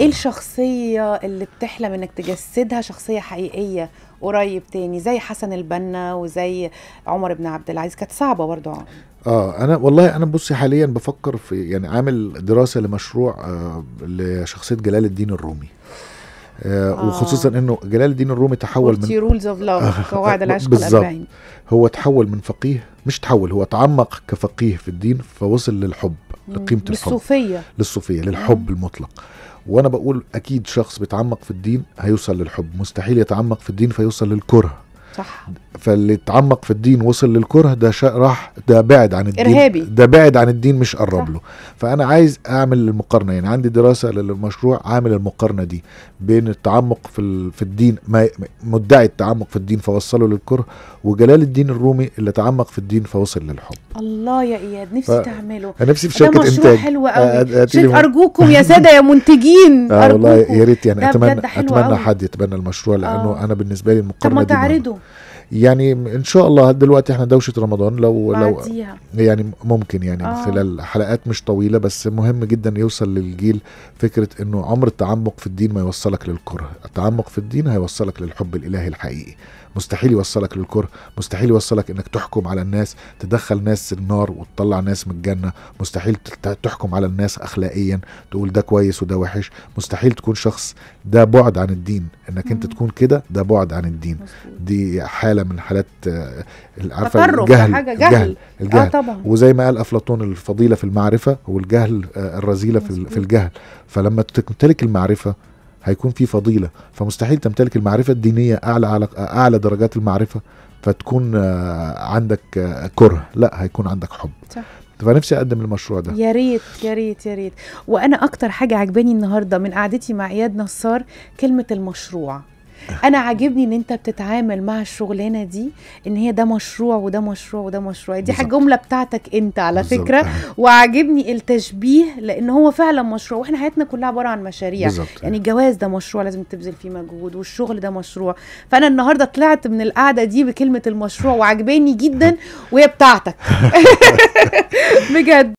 ايه الشخصيه اللي بتحلم انك تجسدها شخصيه حقيقيه قريب تاني زي حسن البنا وزي عمر بن عبد العزيز كانت صعبه برضه اه انا والله انا بصي حاليا بفكر في يعني عامل دراسه لمشروع آه لشخصيه جلال الدين الرومي آه, آه وخصوصا انه جلال الدين الرومي تحول من رولز اوف لاف قواعد العشق بالظبط هو تحول من فقيه مش تحول هو تعمق كفقيه في الدين فوصل للحب لقيمه الحب للصوفيه للصوفيه للحب المطلق وانا بقول اكيد شخص بيتعمق في الدين هيوصل للحب مستحيل يتعمق في الدين فيوصل للكره صح فاللي اتعمق في الدين وصل للكره ده راح ده بعد عن الدين إرهابي. ده بعد عن الدين مش قرب له فانا عايز اعمل المقارنه يعني عندي دراسه للمشروع عامل المقارنه دي بين التعمق في في الدين ما مدعي التعمق في الدين فوصله للكره وجلال الدين الرومي اللي تعمق في الدين فوصل للحب الله يا اياد نفسي ف... تعمله انا نفسي في شركه انتاج حلو قوي أ... ارجوكم يا ساده يا منتجين آه والله يا ريت يعني اتمنى اتمنى حد يتبنى المشروع لانه آه. انا بالنسبه لي المقارنه طب ما تعرضه يعني ان شاء الله دلوقتي احنا دوشه رمضان لو لو يعني ممكن يعني آه. خلال حلقات مش طويله بس مهم جدا يوصل للجيل فكره انه عمر التعمق في الدين ما يوصلك للكره التعمق في الدين هيوصلك للحب الالهي الحقيقي مستحيل يوصلك للكره مستحيل يوصلك انك تحكم على الناس تدخل ناس النار وتطلع ناس من الجنه مستحيل تحكم على الناس اخلاقيا تقول ده كويس وده وحش مستحيل تكون شخص ده بعد عن الدين انك انت تكون كده ده بعد عن الدين دي حاله حاله من حالات آه، عارفه الجهل حاجة جهل الجهل, آه، الجهل. آه طبعا. وزي ما قال افلاطون الفضيله في المعرفه والجهل آه، الرذيله في, في الجهل فلما تمتلك المعرفه هيكون في فضيله فمستحيل تمتلك المعرفه الدينيه اعلى على اعلى درجات المعرفه فتكون عندك كره لا هيكون عندك حب صح. فنفسي اقدم المشروع ده يا ريت يا ريت يا ريت وانا اكتر حاجه عجباني النهارده من قعدتي مع اياد نصار كلمه المشروع انا عاجبني ان انت بتتعامل مع الشغلانه دي ان هي ده مشروع وده مشروع وده مشروع دي حاجه جمله بتاعتك انت على بالزبط. فكره أيوة. وعاجبني التشبيه لان هو فعلا مشروع واحنا حياتنا كلها عباره عن مشاريع بالزبط. يعني الجواز ده مشروع لازم تبذل فيه مجهود والشغل ده مشروع فانا النهارده طلعت من القعده دي بكلمه المشروع وعجباني جدا وهي بتاعتك بجد